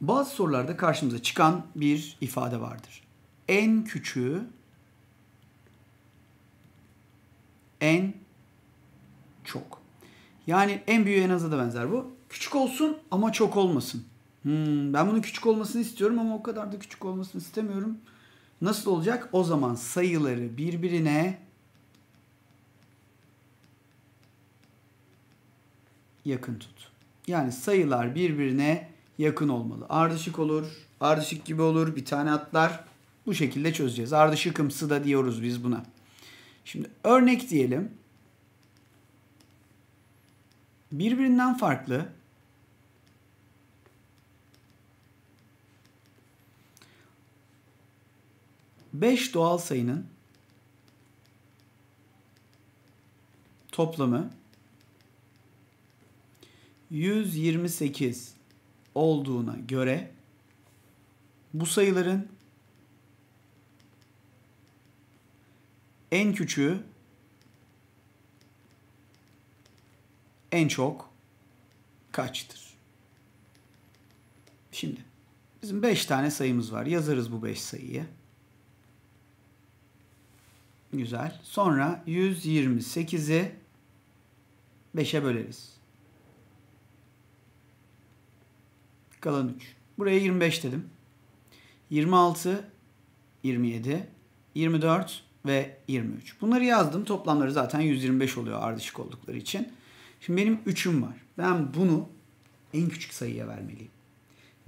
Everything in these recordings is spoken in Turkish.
Bazı sorularda karşımıza çıkan bir ifade vardır. En küçüğü en çok. Yani en büyüğü en aza da benzer bu. Küçük olsun ama çok olmasın. Hmm, ben bunun küçük olmasını istiyorum ama o kadar da küçük olmasını istemiyorum. Nasıl olacak? O zaman sayıları birbirine yakın tut. Yani sayılar birbirine yakın olmalı. Ardışık olur, ardışık gibi olur, bir tane atlar. Bu şekilde çözeceğiz. Ardışıkımsı da diyoruz biz buna. Şimdi örnek diyelim. Birbirinden farklı beş doğal sayının toplamı 128 olduğuna göre bu sayıların en küçüğü en çok kaçtır? Şimdi bizim 5 tane sayımız var. Yazarız bu 5 sayıyı. Güzel. Sonra 128'i 5'e böleriz. Kalan 3. Buraya 25 dedim. 26, 27, 24 ve 23. Bunları yazdım. Toplamları zaten 125 oluyor ardışık oldukları için. Şimdi benim 3'üm var. Ben bunu en küçük sayıya vermeliyim.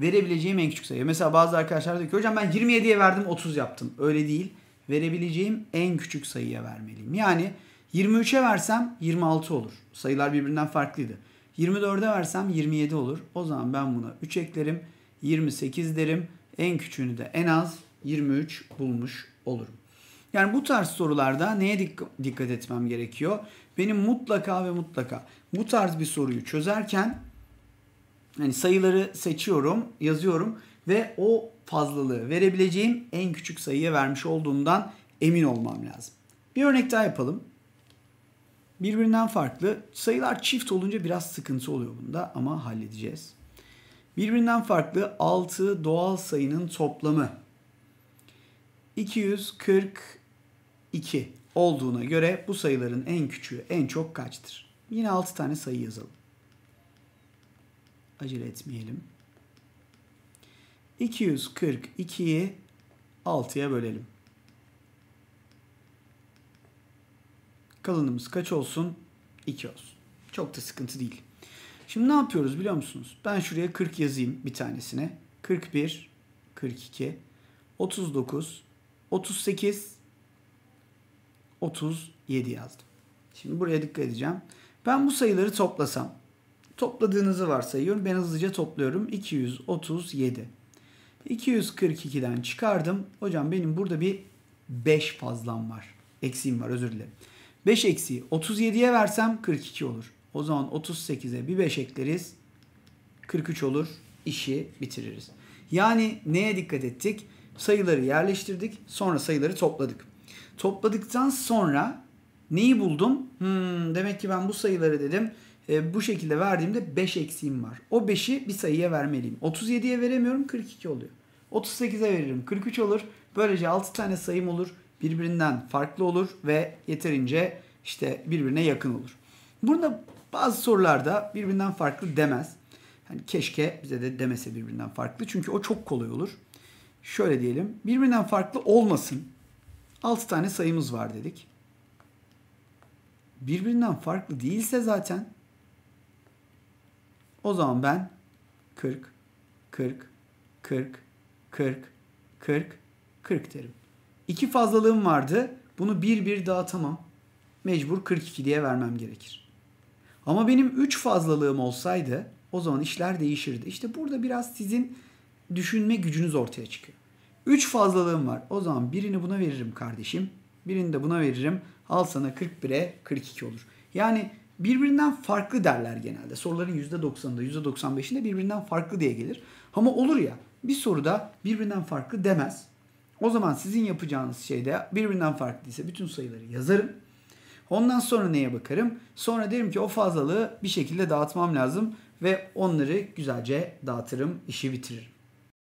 Verebileceğim en küçük sayı. Mesela bazı arkadaşlar diyor ki hocam ben 27'ye verdim 30 yaptım. Öyle değil. Verebileceğim en küçük sayıya vermeliyim. Yani 23'e versem 26 olur. Sayılar birbirinden farklıydı. 24'e versem 27 olur. O zaman ben buna 3 eklerim. 28 derim. En küçüğünü de en az 23 bulmuş olurum. Yani bu tarz sorularda neye dikkat etmem gerekiyor? Benim mutlaka ve mutlaka bu tarz bir soruyu çözerken yani sayıları seçiyorum, yazıyorum ve o fazlalığı verebileceğim en küçük sayıya vermiş olduğumdan emin olmam lazım. Bir örnek daha yapalım birbirinden farklı. Sayılar çift olunca biraz sıkıntı oluyor bunda ama halledeceğiz. Birbirinden farklı 6 doğal sayının toplamı 242 olduğuna göre bu sayıların en küçüğü en çok kaçtır? Yine 6 tane sayı yazalım. Acele etmeyelim. 242'yi 6'ya bölelim. Kalınlığımız kaç olsun? 2 olsun. Çok da sıkıntı değil. Şimdi ne yapıyoruz biliyor musunuz? Ben şuraya 40 yazayım bir tanesine. 41, 42, 39, 38, 37 yazdım. Şimdi buraya dikkat edeceğim. Ben bu sayıları toplasam, topladığınızı varsayıyorum. Ben hızlıca topluyorum. 237. 242'den çıkardım. Hocam benim burada bir 5 fazlam var. Eksiğim var özür dilerim. 5 eksiği 37'ye versem 42 olur. O zaman 38'e bir 5 ekleriz. 43 olur. İşi bitiririz. Yani neye dikkat ettik? Sayıları yerleştirdik. Sonra sayıları topladık. Topladıktan sonra neyi buldum? Hmm, demek ki ben bu sayıları dedim e, bu şekilde verdiğimde 5 eksiğim var. O 5'i bir sayıya vermeliyim. 37'ye veremiyorum 42 oluyor. 38'e veririm 43 olur. Böylece 6 tane sayım olur birbirinden farklı olur ve yeterince işte birbirine yakın olur. Burada bazı sorularda birbirinden farklı demez. Yani keşke bize de demese birbirinden farklı. Çünkü o çok kolay olur. Şöyle diyelim. Birbirinden farklı olmasın. 6 tane sayımız var dedik. Birbirinden farklı değilse zaten o zaman ben 40, 40, 40, 40, 40, 40 derim. 2 fazlalığım vardı. Bunu bir bir dağıtamam. Mecbur 42 diye vermem gerekir. Ama benim 3 fazlalığım olsaydı o zaman işler değişirdi. İşte burada biraz sizin düşünme gücünüz ortaya çıkıyor. 3 fazlalığım var. O zaman birini buna veririm kardeşim. Birini de buna veririm. Al sana 41'e 42 olur. Yani birbirinden farklı derler genelde. Soruların %90'ında, %95'inde birbirinden farklı diye gelir. Ama olur ya bir soruda birbirinden farklı demez. O zaman sizin yapacağınız şey de birbirinden farklıysa bütün sayıları yazarım. Ondan sonra neye bakarım? Sonra derim ki o fazlalığı bir şekilde dağıtmam lazım ve onları güzelce dağıtırım, işi bitiririm.